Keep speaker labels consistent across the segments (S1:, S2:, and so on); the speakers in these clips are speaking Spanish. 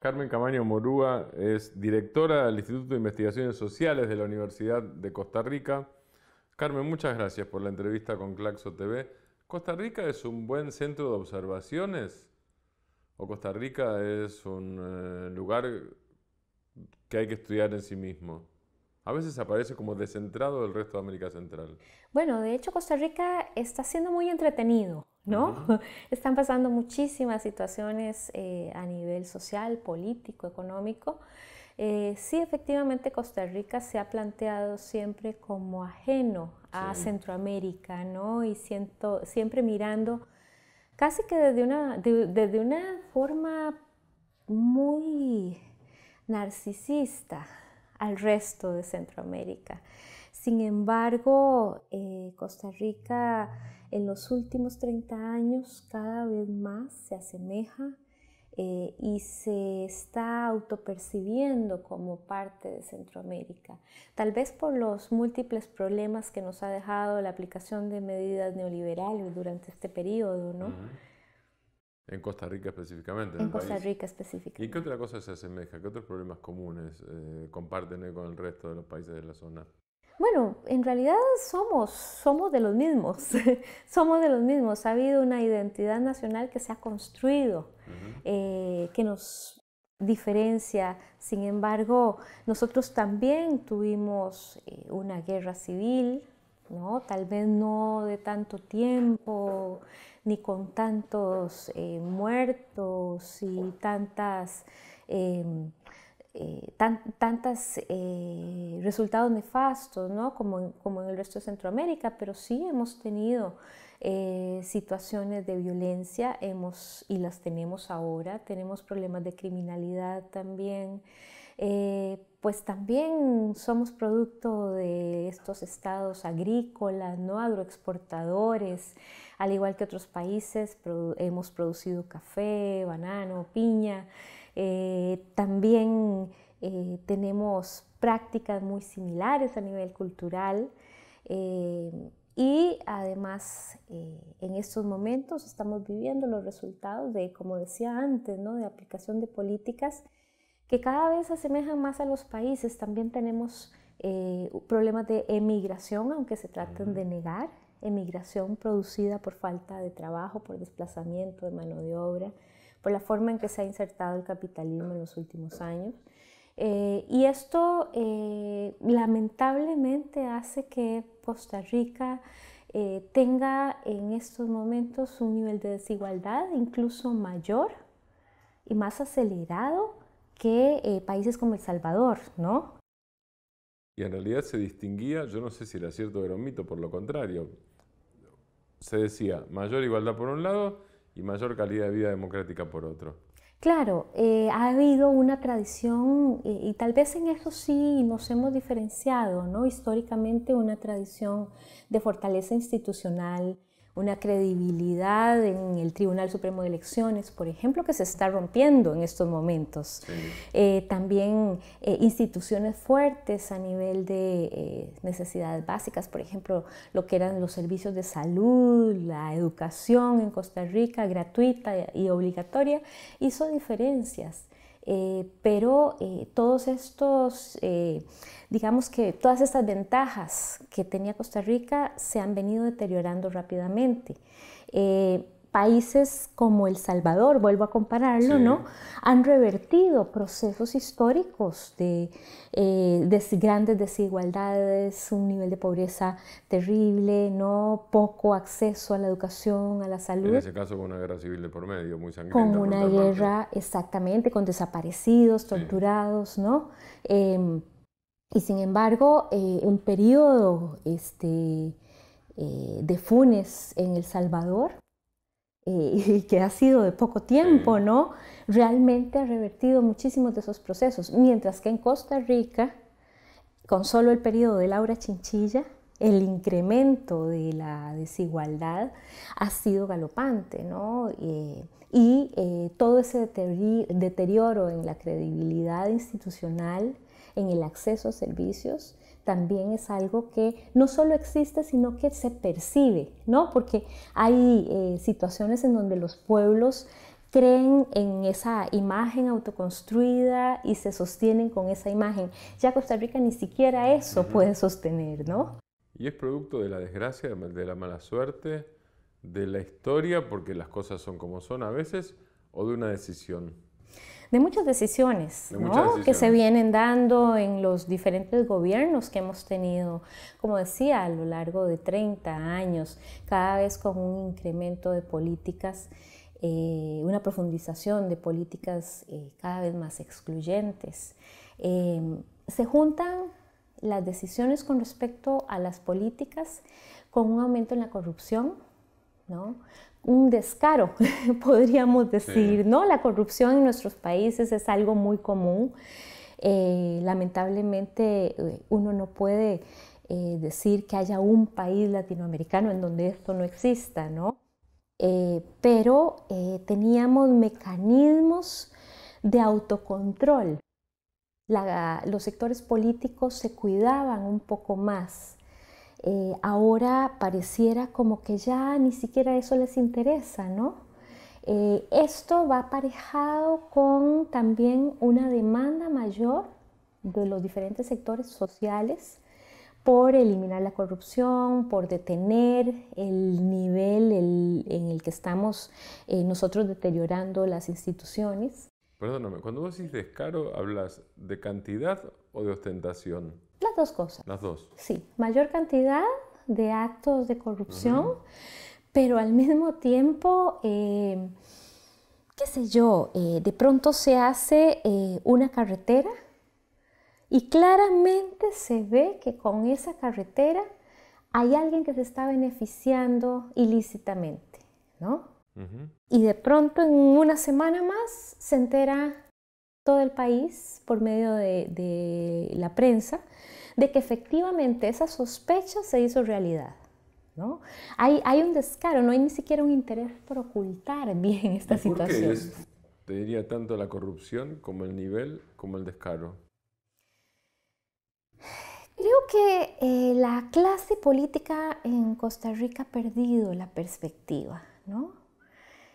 S1: Carmen Camaño Morúa es directora del Instituto de Investigaciones Sociales de la Universidad de Costa Rica. Carmen, muchas gracias por la entrevista con Claxo TV. ¿Costa Rica es un buen centro de observaciones? ¿O Costa Rica es un eh, lugar que hay que estudiar en sí mismo? A veces aparece como descentrado del resto de América Central.
S2: Bueno, de hecho Costa Rica está siendo muy entretenido. Están pasando muchísimas situaciones eh, a nivel social, político, económico. Eh, sí, efectivamente Costa Rica se ha planteado siempre como ajeno a Centroamérica, ¿no? Y siempre mirando casi que desde una forma muy narcisista al resto de Centroamérica. Sin embargo, eh, Costa Rica en los últimos 30 años cada vez más se asemeja eh, y se está autopercibiendo como parte de Centroamérica, tal vez por los múltiples problemas que nos ha dejado la aplicación de medidas neoliberales durante este periodo, ¿no?
S1: En Costa Rica específicamente. En, Costa Rica específicamente. ¿Y qué otra cosa se asemeja? ¿Qué otros problemas comunes eh, comparten con el resto de los países de la zona?
S2: Bueno, en realidad somos, somos de los mismos, somos de los mismos. Ha habido una identidad nacional que se ha construido, eh, que nos diferencia. Sin embargo, nosotros también tuvimos eh, una guerra civil, ¿no? tal vez no de tanto tiempo, ni con tantos eh, muertos y tantas... Em, eh, tantos eh, resultados nefastos como, en, el resto de Centroamérica, pero sí hemos tenido eh, situaciones de violencia y las tenemos ahora, tenemos problemas de criminalidad también, pues también somos producto de estos estados agrícolas, no agroexportadores, al igual que otros países, hemos producido café, banano, piña. Eh, también eh, tenemos prácticas muy similares a nivel cultural eh, y además en estos momentos estamos viviendo los resultados de, como decía antes, ¿no? de aplicación de políticas que cada vez se asemejan más a los países. También tenemos problemas de emigración, aunque se traten de mm. negar, emigración producida por falta de trabajo, por desplazamiento de mano de obra por la forma en que se ha insertado el capitalismo en los últimos años. Eh, y esto eh, lamentablemente hace que Costa Rica eh, tenga en estos momentos un nivel de desigualdad incluso mayor y más acelerado que países como El Salvador, ¿no?
S1: Y en realidad se distinguía, yo no sé si era cierto o era un mito, por lo contrario. Se decía mayor igualdad por un lado y mayor calidad de vida democrática por otro.
S2: Claro, eh, ha habido una tradición, y, tal vez en eso sí nos hemos diferenciado, ¿no? Históricamente una tradición de fortaleza institucional, una credibilidad en el Tribunal Supremo de Elecciones, por ejemplo, que se está rompiendo en estos momentos. Eh, también eh, instituciones fuertes a nivel de eh, necesidades básicas, por ejemplo, lo que eran los servicios de salud, la educación en Costa Rica, gratuita y obligatoria, hizo diferencias. Eh, pero eh, todos estos, eh, digamos que todas estas ventajas que tenía Costa Rica se han venido deteriorando rápidamente países como El Salvador, vuelvo a compararlo, ¿no? Han revertido procesos históricos de, eh, grandes desigualdades, un nivel de pobreza terrible, ¿no? Poco acceso a la educación, a la salud. En ese
S1: caso con una guerra civil de por medio, muy sangrienta. Con una guerra,
S2: exactamente, con desaparecidos, torturados, ¿no? Em, y sin embargo, eh, un periodo este, eh, de Funes en El Salvador y que ha sido de poco tiempo, ¿no? Realmente ha revertido muchísimos de esos procesos. Mientras que en Costa Rica, con solo el periodo de Laura Chinchilla, el incremento de la desigualdad ha sido galopante, ¿no? Eh, y eh, todo ese deterioro en la credibilidad institucional, en el acceso a servicios, también es algo que no solo existe, sino que se percibe, ¿no? Porque hay eh, situaciones en donde los pueblos creen en esa imagen autoconstruida y se sostienen con esa imagen. Ya Costa Rica ni siquiera eso puede sostener, ¿no?
S1: Y es producto de la desgracia, de la mala suerte, de la historia, porque las cosas son como son a veces, o de una decisión
S2: de muchas decisiones que se vienen dando en los diferentes gobiernos que hemos tenido, como decía, a lo largo de 30 años, cada vez con un incremento de políticas, eh, una profundización de políticas eh, cada vez más excluyentes. Em, se juntan las decisiones con respecto a las políticas con un aumento en la corrupción, ¿no? un descaro, podríamos decir, ¿no? La corrupción en nuestros países es algo muy común. Eh, lamentablemente eh, uno no puede eh, decir que haya un país latinoamericano en donde esto no exista, ¿no? pero teníamos mecanismos de autocontrol. los sectores políticos se cuidaban un poco más eh, ahora pareciera como que ya ni siquiera eso les interesa, ¿no? Eh, esto va aparejado con también una demanda mayor de los diferentes sectores sociales por eliminar la corrupción, por detener el nivel en el que estamos eh, nosotros deteriorando las instituciones.
S1: Perdóname, cuando vos decís descaro, ¿hablas de cantidad o de ostentación?
S2: Las dos cosas. Las dos. Sí, mayor cantidad de actos de corrupción, pero al mismo tiempo, eh, qué sé yo, eh, de pronto se hace eh, una carretera y claramente se ve que con esa carretera hay alguien que se está beneficiando ilícitamente, ¿no? Y de pronto en una semana más se entera todo el país por medio de, la prensa de que efectivamente esa sospecha se hizo realidad. Hay, un descaro, no hay ni siquiera un interés por ocultar bien esta situación. Qué es,
S1: te diría tanto la corrupción como el nivel, como el descaro.
S2: Creo que eh, la clase política en Costa Rica ha perdido la perspectiva,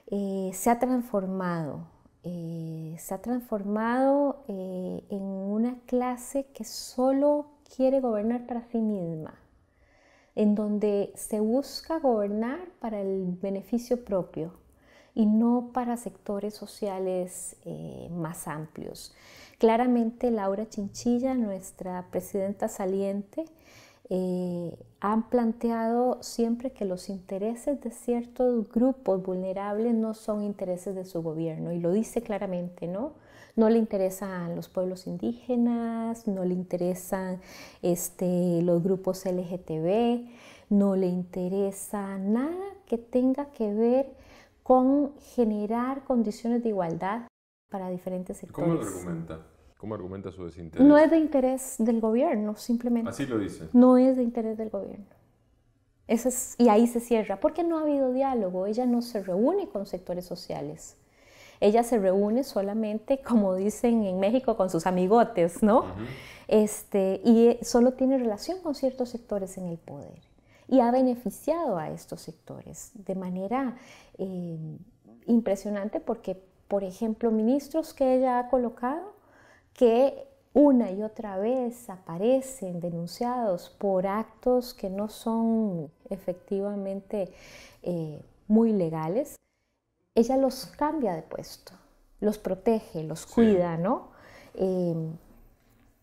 S2: eh, se ha transformado. Eh, se ha transformado eh, en una clase que solo quiere gobernar para sí misma, en donde se busca gobernar para el beneficio propio y no para sectores sociales eh, más amplios. Claramente Laura Chinchilla, nuestra presidenta saliente, eh, han planteado siempre que los intereses de ciertos grupos vulnerables no son intereses de su gobierno y lo dice claramente, ¿no? No le interesan los pueblos indígenas, no le interesan este, los grupos LGTB, no le interesa nada que tenga que ver con generar condiciones de igualdad para diferentes sectores. ¿Cómo lo
S1: argumenta? ¿Cómo argumenta su desinterés? No es
S2: de interés del gobierno, simplemente. Así lo dice. No es de interés del gobierno. y ahí se cierra, porque no ha habido diálogo. Ella no se reúne con sectores sociales. Ella se reúne solamente, como dicen en México, con sus amigotes, ¿no? este, y eh, solo tiene relación con ciertos sectores en el poder. Y ha beneficiado a estos sectores de manera eh, impresionante porque, por ejemplo, ministros que ella ha colocado que una y otra vez aparecen denunciados por actos que no son efectivamente eh, muy legales, ella los cambia de puesto, los protege, los cuida, ¿no? Em,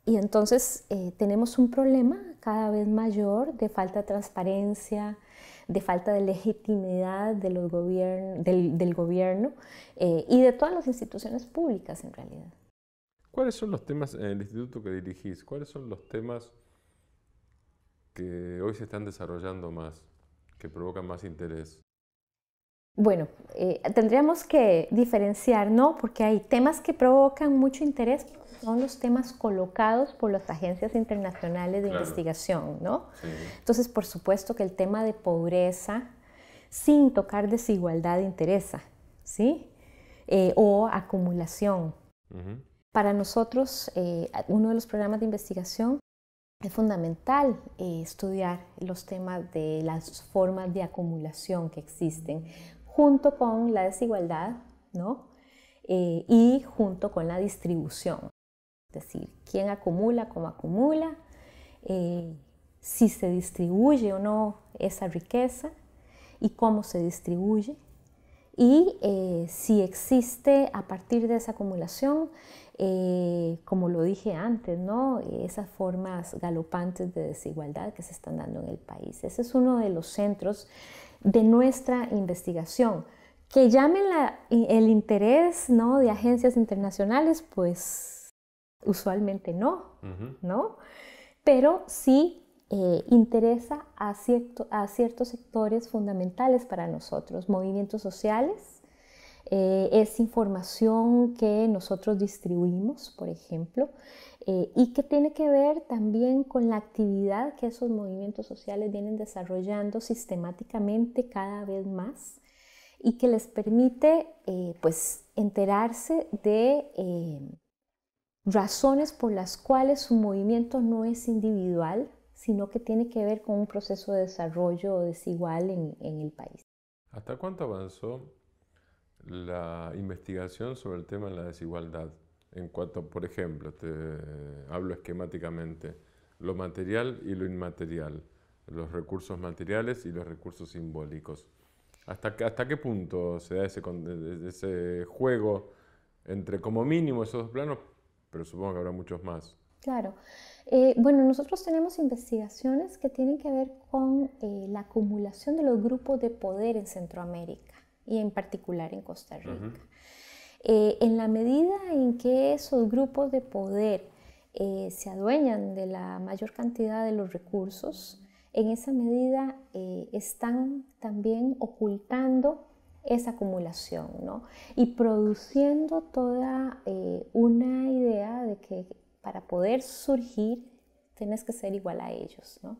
S2: y entonces eh, tenemos un problema cada vez mayor de falta de transparencia, de falta de legitimidad del, gobierno eh, y de todas las instituciones públicas en realidad.
S1: ¿Cuáles son los temas en el instituto que dirigís? ¿Cuáles son los temas que hoy se están desarrollando más, que provocan más interés?
S2: Bueno, eh, tendríamos que diferenciar, ¿no? Porque hay temas que provocan mucho interés, son los temas colocados por las agencias internacionales de investigación, ¿no? Entonces, por supuesto que el tema de pobreza, sin tocar desigualdad, interesa, ¿sí? Eh, o acumulación. Para nosotros, eh, uno de los programas de investigación es fundamental eh, estudiar los temas de las formas de acumulación que existen, junto con la desigualdad, eh, y junto con la distribución. Es decir, quién acumula, cómo acumula, si se distribuye o no esa riqueza y cómo se distribuye y eh, si existe a partir de esa acumulación, eh, como lo dije antes, ¿no? esas formas galopantes de desigualdad que se están dando en el país. Ese es uno de los centros de nuestra investigación. Que llamen el interés de agencias internacionales, pues usualmente no, ¿no? Pero sí eh, interesa a, ciertos sectores fundamentales para nosotros, movimientos sociales, eh, es información que nosotros distribuimos, por ejemplo, eh, y que tiene que ver también con la actividad que esos movimientos sociales vienen desarrollando sistemáticamente cada vez más y que les permite pues enterarse de razones por las cuales su movimiento no es individual, sino que tiene que ver con un proceso de desarrollo desigual en, el país.
S1: ¿Hasta cuánto avanzó la investigación sobre el tema de la desigualdad? En cuanto, por ejemplo, hablo esquemáticamente, lo material y lo inmaterial, los recursos materiales y los recursos simbólicos. ¿Hasta, qué, hasta qué punto se da ese, ese juego entre como mínimo esos dos planos, pero supongo que habrá muchos más?
S2: Claro. Eh, bueno, nosotros tenemos investigaciones que tienen que ver con eh, la acumulación de los grupos de poder en Centroamérica y en particular en Costa Rica. Eh, en la medida en que esos grupos de poder se adueñan de la mayor cantidad de los recursos, en esa medida están también ocultando esa acumulación y produciendo toda una idea de que para poder surgir tienes que ser igual a ellos, ¿no?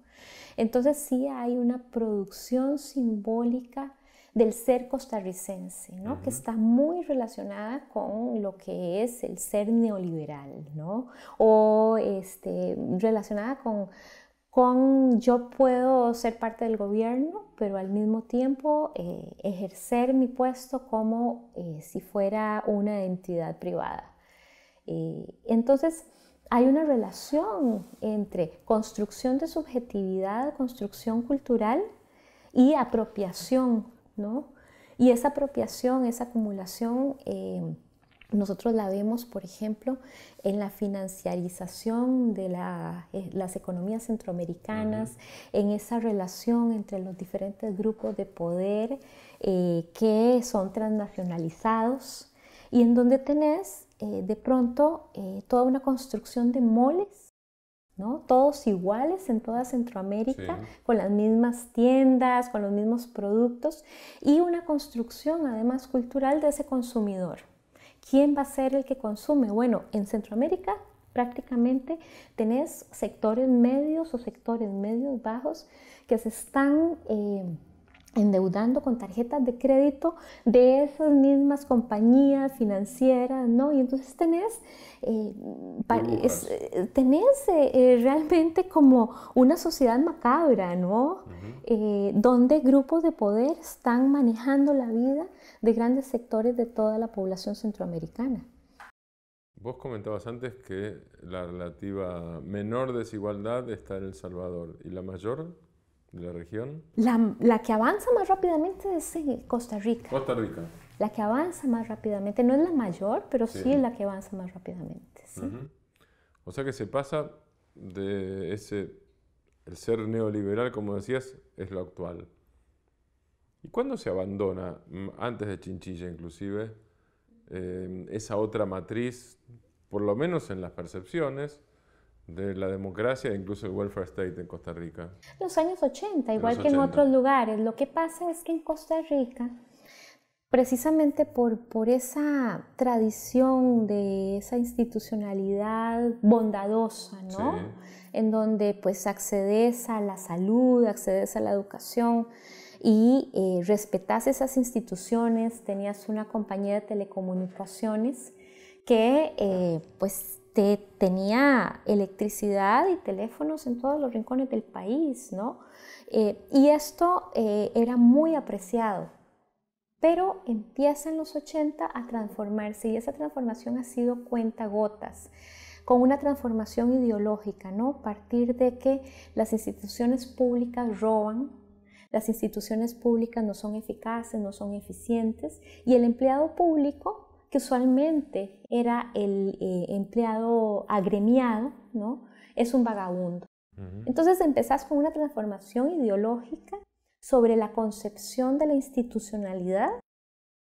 S2: Entonces sí hay una producción simbólica del ser costarricense, ¿no? Que está muy relacionada con lo que es el ser neoliberal, ¿no? O este, relacionada con, con yo puedo ser parte del gobierno, pero al mismo tiempo eh, ejercer mi puesto como eh, si fuera una entidad privada. Eh, entonces, hay una relación entre construcción de subjetividad, construcción cultural y apropiación, ¿no? Y esa apropiación, esa acumulación, eh, nosotros la vemos, por ejemplo, en la financiarización de eh, las economías centroamericanas, en esa relación entre los diferentes grupos de poder eh, que son transnacionalizados y en donde tenés eh, de pronto eh, toda una construcción de moles, ¿no? Todos iguales en toda Centroamérica, con las mismas tiendas, con los mismos productos y una construcción además cultural de ese consumidor. ¿Quién va a ser el que consume? Bueno, en Centroamérica prácticamente tenés sectores medios o sectores medios bajos que se están... Eh, endeudando con tarjetas de crédito de esas mismas compañías financieras, ¿no? Y entonces tenés, eh, eh, tenés eh, realmente como una sociedad macabra, ¿no? donde grupos de poder están manejando la vida de grandes sectores de toda la población centroamericana.
S1: Vos comentabas antes que la relativa menor desigualdad está en El Salvador y la mayor la región?
S2: La, la que avanza más rápidamente es eh, Costa Rica. Costa Rica. La que avanza más rápidamente, no es la mayor, pero sí, es la que avanza más rápidamente.
S1: O sea que se pasa de ese, el ser neoliberal, como decías, es lo actual. ¿Y cuándo se abandona, antes de Chinchilla inclusive, eh, esa otra matriz, por lo menos en las percepciones, de la democracia e incluso el welfare state en Costa Rica.
S2: Los años 80, igual que en otros lugares. Lo que pasa es que en Costa Rica, precisamente por, por esa tradición de esa institucionalidad bondadosa, ¿no? En donde pues accedes a la salud, accedes a la educación y eh, respetas esas instituciones, tenías una compañía de telecomunicaciones que eh, pues tenía electricidad y teléfonos en todos los rincones del país, ¿no? Eh, y esto eh, era muy apreciado, pero empieza en los 80 a transformarse y esa transformación ha sido cuenta gotas con una transformación ideológica, ¿no? A partir de que las instituciones públicas roban, las instituciones públicas no son eficaces, no son eficientes y el empleado público que usualmente era el eh, empleado agremiado, ¿no? es un vagabundo. Entonces empezás con una transformación ideológica sobre la concepción de la institucionalidad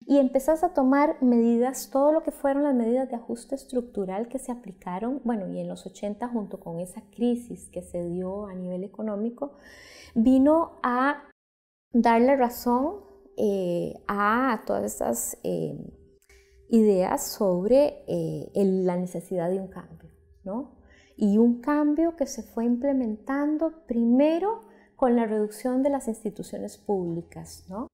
S2: y empezás a tomar medidas, todo lo que fueron las medidas de ajuste estructural que se aplicaron, bueno, y en los 80 junto con esa crisis que se dio a nivel económico, vino a darle razón eh, a todas esas eh, ideas sobre eh, la necesidad de un cambio, ¿no? Y un cambio que se fue implementando primero con la reducción de las instituciones públicas, ¿no?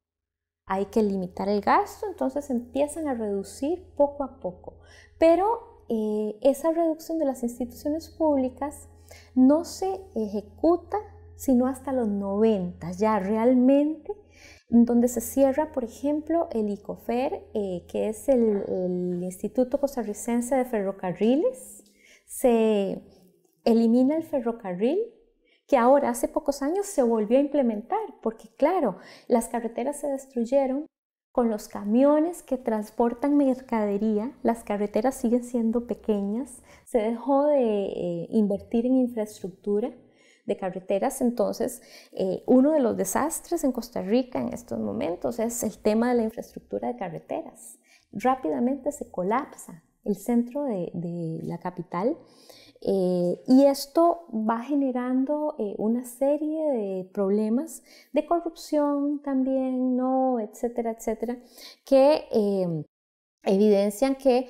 S2: Hay que limitar el gasto, entonces empiezan a reducir poco a poco. Pero eh, esa reducción de las instituciones públicas no se ejecuta sino hasta los 90, ya realmente donde se cierra, por ejemplo, el ICOFER, eh, que es el, Instituto Costarricense de Ferrocarriles. Se elimina el ferrocarril, que ahora hace pocos años se volvió a implementar, porque claro, las carreteras se destruyeron con los camiones que transportan mercadería, las carreteras siguen siendo pequeñas, se dejó de eh, invertir en infraestructura de carreteras. Entonces, eh, uno de los desastres en Costa Rica en estos momentos es el tema de la infraestructura de carreteras. Rápidamente se colapsa el centro de, la capital eh, y esto va generando eh, una serie de problemas de corrupción también, ¿no? etcétera, etcétera, que evidencian que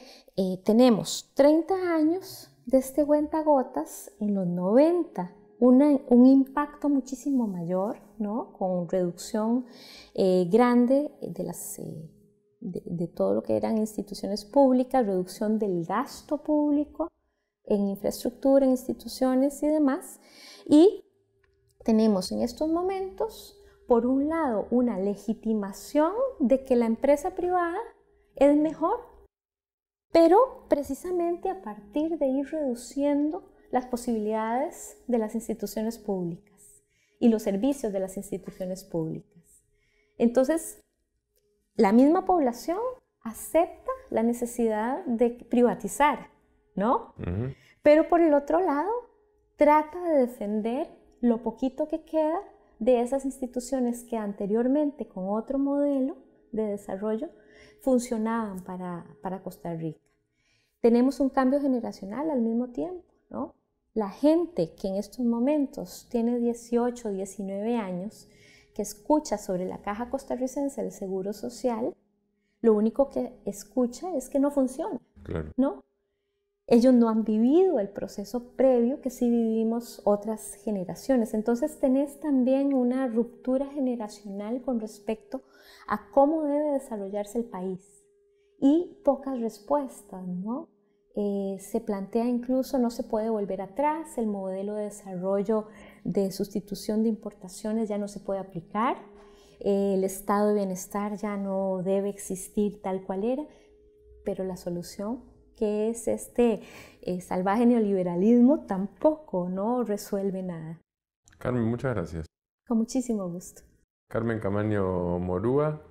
S2: tenemos 30 años de este cuentagotas en los 90 un impacto muchísimo mayor, ¿no? con reducción eh, grande de, las, eh, de todo lo que eran instituciones públicas, reducción del gasto público en infraestructura, en instituciones y demás. Y tenemos en estos momentos, por un lado, una legitimación de que la empresa privada es mejor, pero precisamente a partir de ir reduciendo las posibilidades de las instituciones públicas y los servicios de las instituciones públicas. Entonces, la misma población acepta la necesidad de privatizar, ¿no? Pero por el otro lado, trata de defender lo poquito que queda de esas instituciones que anteriormente con otro modelo de desarrollo funcionaban para, para Costa Rica. Tenemos un cambio generacional al mismo tiempo, ¿no? La gente que en estos momentos tiene 18, 19 años, que escucha sobre la caja costarricense del Seguro Social, lo único que escucha es que no funciona. Claro. ¿No? Ellos no han vivido el proceso previo que sí vivimos otras generaciones. Entonces tenés también una ruptura generacional con respecto a cómo debe desarrollarse el país y pocas respuestas, ¿no? Eh, se plantea incluso no se puede volver atrás, el modelo de desarrollo de sustitución de importaciones ya no se puede aplicar, eh, el estado de bienestar ya no debe existir tal cual era, pero la solución que es este eh, salvaje neoliberalismo tampoco no resuelve nada.
S1: Carmen, muchas gracias.
S2: Con muchísimo gusto.
S1: Carmen Camaño Morúa,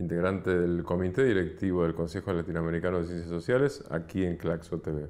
S1: integrante del Comité Directivo del Consejo Latinoamericano de Ciencias Sociales, aquí en Claxo TV.